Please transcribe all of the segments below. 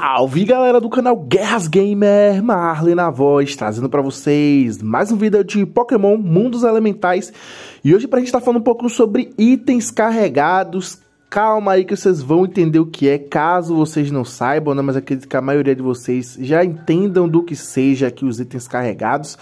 Salve galera do canal Guerras Gamer, Marley na voz, trazendo para vocês mais um vídeo de Pokémon Mundos Elementais E hoje pra gente tá falando um pouco sobre itens carregados Calma aí que vocês vão entender o que é, caso vocês não saibam, né? mas acredito que a maioria de vocês já entendam do que seja aqui os itens carregados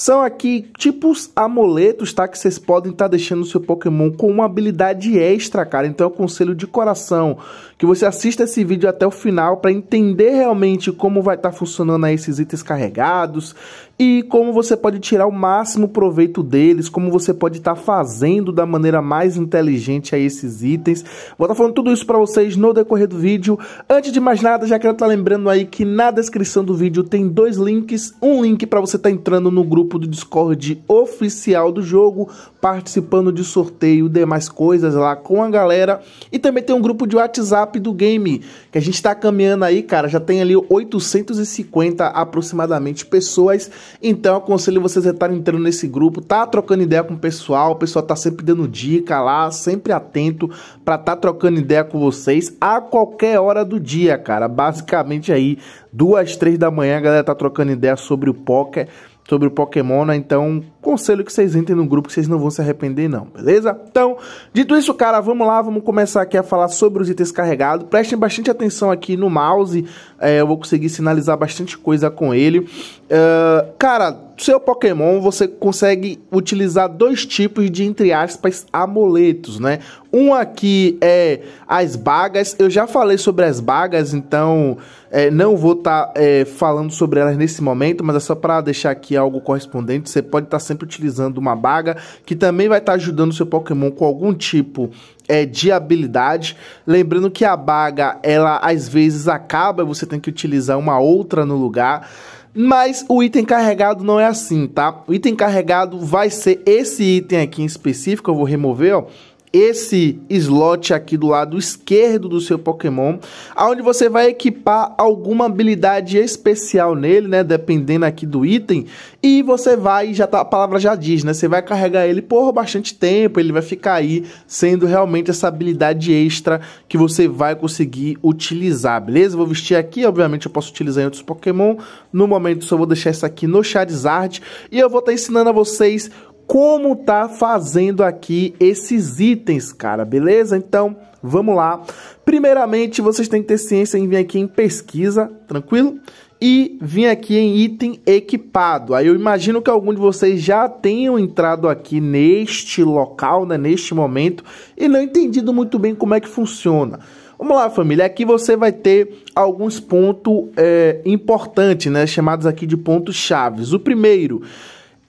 são aqui tipos amuletos, tá? Que vocês podem estar tá deixando o seu Pokémon com uma habilidade extra, cara. Então eu aconselho de coração que você assista esse vídeo até o final para entender realmente como vai estar tá funcionando aí esses itens carregados e como você pode tirar o máximo proveito deles, como você pode estar tá fazendo da maneira mais inteligente aí esses itens. Vou estar tá falando tudo isso para vocês no decorrer do vídeo. Antes de mais nada, já quero estar tá lembrando aí que na descrição do vídeo tem dois links, um link para você estar tá entrando no grupo grupo do Discord oficial do jogo, participando de sorteio e demais coisas lá com a galera. E também tem um grupo de WhatsApp do game, que a gente está caminhando aí, cara. Já tem ali 850 aproximadamente pessoas. Então aconselho vocês a estarem entrando nesse grupo, tá trocando ideia com o pessoal. O pessoal tá sempre dando dica lá, sempre atento para tá trocando ideia com vocês a qualquer hora do dia, cara. Basicamente aí, duas, três da manhã, a galera tá trocando ideia sobre o poker sobre o Pokémon, né? Então, conselho que vocês entrem no grupo que vocês não vão se arrepender não, beleza? Então, dito isso, cara, vamos lá, vamos começar aqui a falar sobre os itens carregados. Prestem bastante atenção aqui no mouse, é, eu vou conseguir sinalizar bastante coisa com ele. Uh, cara, seu Pokémon você consegue utilizar dois tipos de, entre aspas, amuletos, né? Um aqui é as bagas, eu já falei sobre as bagas, então é, não vou estar tá, é, falando sobre elas nesse momento, mas é só para deixar aqui algo correspondente. Você pode estar tá sempre utilizando uma baga que também vai estar tá ajudando o seu Pokémon com algum tipo é, de habilidade. Lembrando que a baga, ela às vezes acaba, você tem que utilizar uma outra no lugar. Mas o item carregado não é assim, tá? O item carregado vai ser esse item aqui em específico, eu vou remover, ó esse slot aqui do lado esquerdo do seu Pokémon, aonde você vai equipar alguma habilidade especial nele, né, dependendo aqui do item, e você vai, já tá, a palavra já diz, né, você vai carregar ele por bastante tempo, ele vai ficar aí sendo realmente essa habilidade extra que você vai conseguir utilizar, beleza? Vou vestir aqui, obviamente eu posso utilizar em outros Pokémon, no momento só vou deixar isso aqui no Charizard, e eu vou estar tá ensinando a vocês como tá fazendo aqui esses itens, cara, beleza? Então, vamos lá. Primeiramente, vocês têm que ter ciência em vir aqui em pesquisa, tranquilo? E vir aqui em item equipado. Aí eu imagino que algum de vocês já tenham entrado aqui neste local, né, neste momento, e não entendido muito bem como é que funciona. Vamos lá, família. Aqui você vai ter alguns pontos é, importantes, né? Chamados aqui de pontos chaves. O primeiro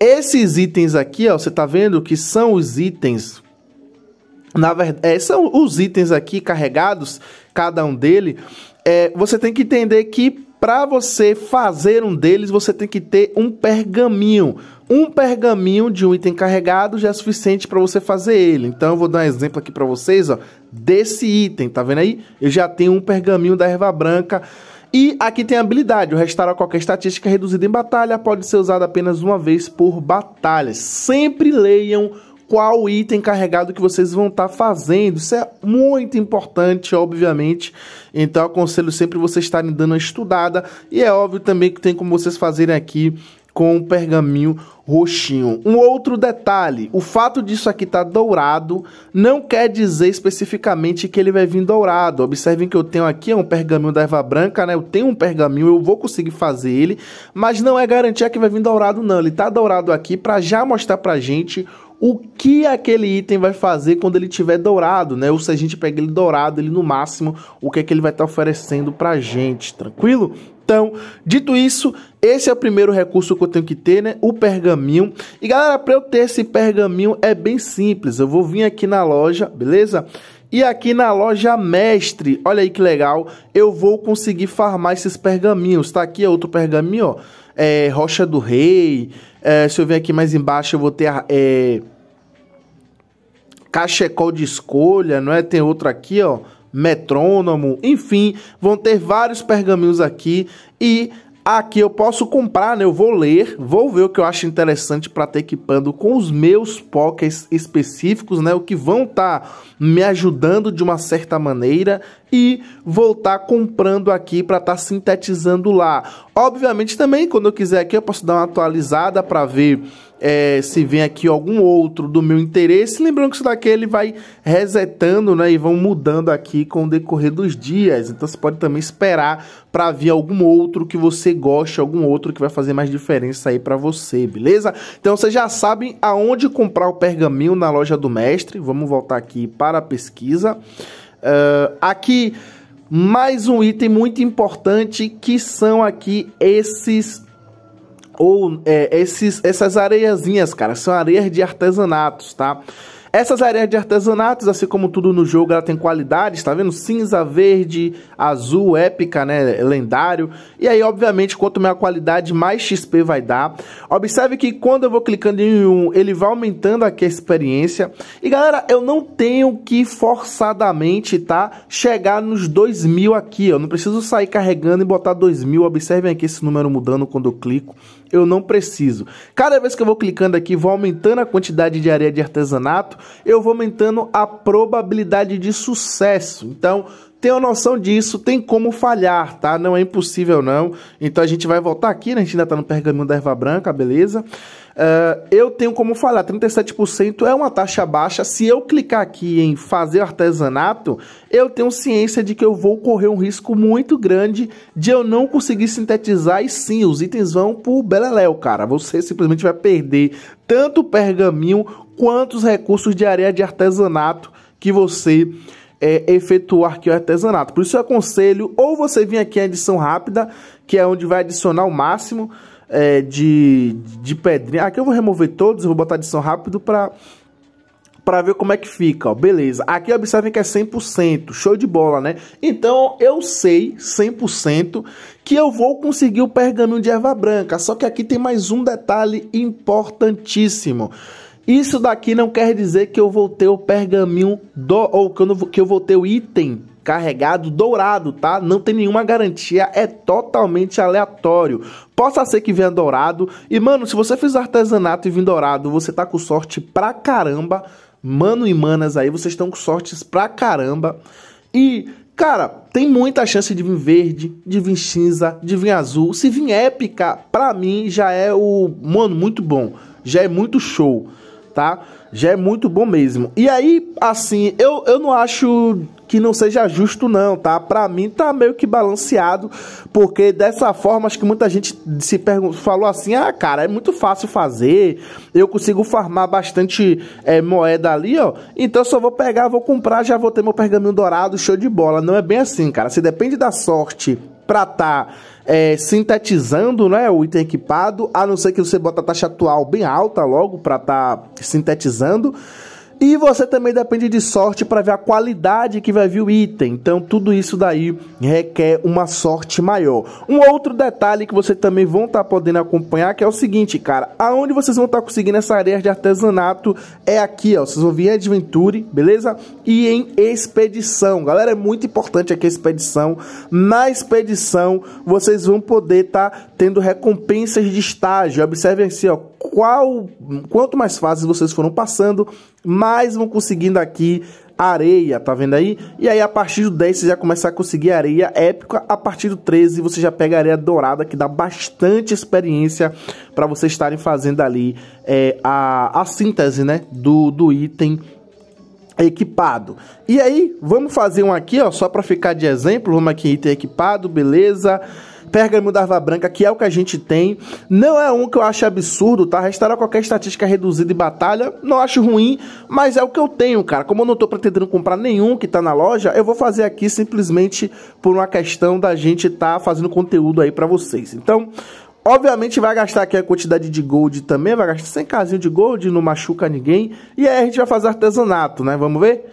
esses itens aqui, ó, você tá vendo que são os itens na verdade, é, são os itens aqui carregados, cada um dele, é, você tem que entender que para você fazer um deles, você tem que ter um pergaminho. Um pergaminho de um item carregado já é suficiente para você fazer ele. Então, eu vou dar um exemplo aqui para vocês, ó, desse item, tá vendo aí? Eu já tenho um pergaminho da erva branca e aqui tem a habilidade, o restaurar qualquer estatística reduzida em batalha pode ser usado apenas uma vez por batalha. Sempre leiam qual item carregado que vocês vão estar tá fazendo. Isso é muito importante, obviamente. Então aconselho sempre vocês estarem dando uma estudada. E é óbvio também que tem como vocês fazerem aqui com um pergaminho roxinho. Um outro detalhe, o fato disso aqui estar tá dourado não quer dizer especificamente que ele vai vir dourado. Observem que eu tenho aqui é um pergaminho da erva branca, né? Eu tenho um pergaminho, eu vou conseguir fazer ele, mas não é garantia que vai vir dourado não. Ele tá dourado aqui para já mostrar pra gente o que aquele item vai fazer quando ele tiver dourado, né? Ou se a gente pega ele dourado, ele no máximo, o que é que ele vai estar tá oferecendo pra gente, tranquilo? Então, dito isso, esse é o primeiro recurso que eu tenho que ter, né? O pergaminho. E galera, para eu ter esse pergaminho é bem simples. Eu vou vir aqui na loja, beleza? E aqui na loja mestre, olha aí que legal, eu vou conseguir farmar esses pergaminhos. Tá aqui é outro pergaminho, ó. É, Rocha do Rei. É, se eu vir aqui mais embaixo, eu vou ter é, cachecol é de escolha, não é? Tem outro aqui, ó, metrônomo, enfim, vão ter vários pergaminhos aqui e aqui eu posso comprar, né? Eu vou ler, vou ver o que eu acho interessante para ter equipando com os meus pokés específicos, né? O que vão estar tá me ajudando de uma certa maneira e voltar comprando aqui para estar tá sintetizando lá. Obviamente também, quando eu quiser aqui, eu posso dar uma atualizada para ver é, se vem aqui algum outro do meu interesse. Lembrando que isso daqui ele vai resetando, né? E vão mudando aqui com o decorrer dos dias. Então você pode também esperar para vir algum outro que você goste, algum outro que vai fazer mais diferença aí para você, beleza? Então vocês já sabem aonde comprar o pergaminho na loja do mestre. Vamos voltar aqui para a pesquisa. Uh, aqui, mais um item muito importante que são aqui esses ou é, esses, essas areiazinhas, cara, são areias de artesanatos, tá? Essas areias de artesanatos, assim como tudo no jogo, ela tem qualidades, tá vendo? Cinza, verde, azul, épica, né? Lendário. E aí, obviamente, quanto maior a qualidade, mais XP vai dar. Observe que quando eu vou clicando em um, ele vai aumentando aqui a experiência. E galera, eu não tenho que forçadamente, tá? Chegar nos 2000 aqui, ó. Eu não preciso sair carregando e botar 2000. Observem aqui esse número mudando quando eu clico eu não preciso. Cada vez que eu vou clicando aqui, vou aumentando a quantidade de areia de artesanato, eu vou aumentando a probabilidade de sucesso. Então, tenha noção disso, tem como falhar, tá? Não é impossível não. Então a gente vai voltar aqui, né? A gente ainda tá no pergaminho da erva branca, beleza? Uh, eu tenho como falar, 37% é uma taxa baixa. Se eu clicar aqui em fazer artesanato, eu tenho ciência de que eu vou correr um risco muito grande de eu não conseguir sintetizar e sim, os itens vão pro beleléu, cara. Você simplesmente vai perder tanto o pergaminho quanto os recursos de areia de artesanato que você é, eh, efetuar aqui o artesanato. Por isso eu aconselho ou você vir aqui em edição rápida, que é onde vai adicionar o máximo, é, de, de pedrinha. Aqui eu vou remover todos, vou botar adição rápido para para ver como é que fica, ó. Beleza. Aqui observem que é 100%, show de bola, né? Então eu sei 100% que eu vou conseguir o pergaminho de erva branca. Só que aqui tem mais um detalhe importantíssimo. Isso daqui não quer dizer que eu vou ter o pergaminho do ou que eu, não, que eu vou ter o item carregado dourado, tá? Não tem nenhuma garantia, é totalmente aleatório. Possa ser que venha dourado. E, mano, se você fizer artesanato e vir dourado, você tá com sorte pra caramba. Mano e manas aí, vocês estão com sortes pra caramba. E, cara, tem muita chance de vir verde, de vir cinza, de vir azul. Se vir épica, pra mim já é o. Mano, muito bom. Já é muito show, tá? já é muito bom mesmo. E aí, assim, eu, eu não acho que não seja justo não, tá? Para mim tá meio que balanceado, porque dessa forma acho que muita gente se perguntou, falou assim: "Ah, cara, é muito fácil fazer. Eu consigo farmar bastante é, moeda ali, ó. Então só vou pegar, vou comprar, já vou ter meu pergaminho dourado, show de bola". Não é bem assim, cara. Se depende da sorte para estar tá, é, sintetizando né, o item equipado, a não ser que você bota a taxa atual bem alta logo para estar tá sintetizando. E você também depende de sorte para ver a qualidade que vai vir o item. Então tudo isso daí requer uma sorte maior. Um outro detalhe que você também vão estar tá podendo acompanhar que é o seguinte, cara, aonde vocês vão estar tá conseguindo essa areia de artesanato é aqui, ó. Vocês vão vir em Adventure, beleza? E em Expedição. Galera, é muito importante aqui a Expedição. Na Expedição, vocês vão poder estar tá tendo recompensas de estágio. Observem assim, ó qual, quanto mais fases vocês foram passando, mais vão conseguindo aqui areia, tá vendo aí? E aí a partir do 10 você já começa a conseguir areia épica, a partir do 13 você já pega areia dourada, que dá bastante experiência para vocês estarem fazendo ali é, a, a síntese, né, do, do item equipado. E aí, vamos fazer um aqui, ó, só para ficar de exemplo, vamos aqui, item equipado, beleza... Pérgamo da Arva Branca, que é o que a gente tem. Não é um que eu acho absurdo, tá? Restaurar qualquer estatística reduzida e batalha, não acho ruim, mas é o que eu tenho, cara. Como eu não tô pretendendo comprar nenhum que tá na loja, eu vou fazer aqui simplesmente por uma questão da gente tá fazendo conteúdo aí para vocês. Então, Obviamente vai gastar aqui a quantidade de gold também, vai gastar 100 casinho de gold, não machuca ninguém. E aí a gente vai fazer artesanato, né? Vamos ver?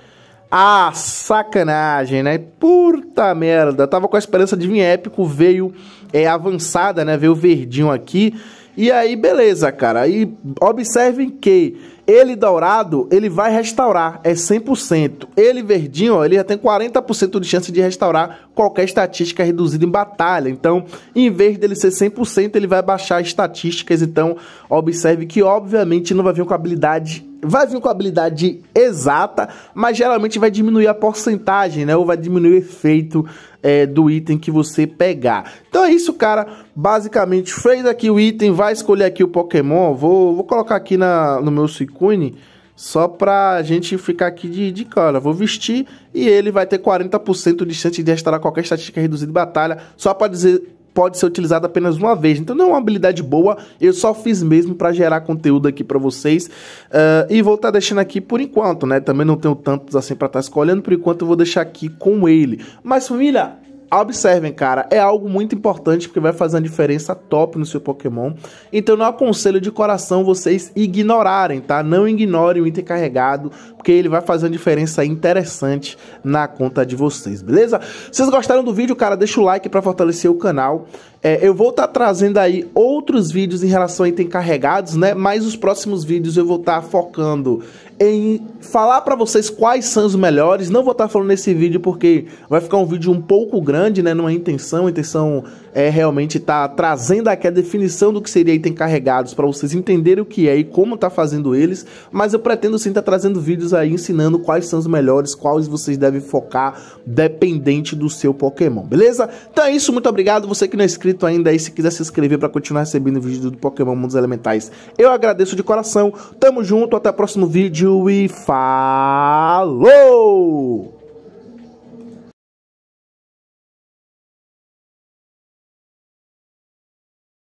Ah, sacanagem, né? Puta merda. Tava com a esperança de vir épico, veio é, avançada, né? Veio verdinho aqui. E aí, beleza, cara. E observem que ele dourado, ele vai restaurar, é 100%. Ele verdinho, ó, ele já tem 40% de chance de restaurar qualquer estatística reduzida em batalha. Então, em vez dele ser 100%, ele vai baixar estatísticas. Então, observe que, obviamente, não vai vir com habilidade vai vir com a habilidade exata, mas geralmente vai diminuir a porcentagem, né? Ou vai diminuir o efeito é, do item que você pegar. Então é isso, cara. Basicamente, fez aqui o item, vai escolher aqui o Pokémon. Vou, vou colocar aqui na, no meu Suicune, só pra gente ficar aqui de, de cara. Vou vestir e ele vai ter 40% de chance de restaurar qualquer estatística reduzida de batalha, só pra dizer pode ser utilizada apenas uma vez. Então não é uma habilidade boa, eu só fiz mesmo para gerar conteúdo aqui para vocês. Uh, e vou estar tá deixando aqui por enquanto, né? Também não tenho tantos assim para estar tá escolhendo, por enquanto eu vou deixar aqui com ele. Mas família, Observem, cara, é algo muito importante porque vai fazer uma diferença top no seu Pokémon. Então não aconselho de coração vocês ignorarem, tá? Não ignorem o item carregado, porque ele vai fazer uma diferença interessante na conta de vocês, beleza? Se vocês gostaram do vídeo, cara, deixa o like para fortalecer o canal. É, eu vou estar tá trazendo aí outros vídeos em relação a itens carregados, né? Mas os próximos vídeos eu vou estar tá focando em falar para vocês quais são os melhores. Não vou estar tá falando nesse vídeo porque vai ficar um vídeo um pouco grande, né? numa é intenção, intenção é realmente tá trazendo aqui a definição do que seria item carregados para vocês entenderem o que é e como tá fazendo eles, mas eu pretendo sim estar tá trazendo vídeos aí ensinando quais são os melhores, quais vocês devem focar dependente do seu Pokémon, beleza? Então é isso, muito obrigado, você que não é inscrito ainda aí, se quiser se inscrever para continuar recebendo vídeo do Pokémon Mundos Elementais, eu agradeço de coração, tamo junto, até o próximo vídeo e falou!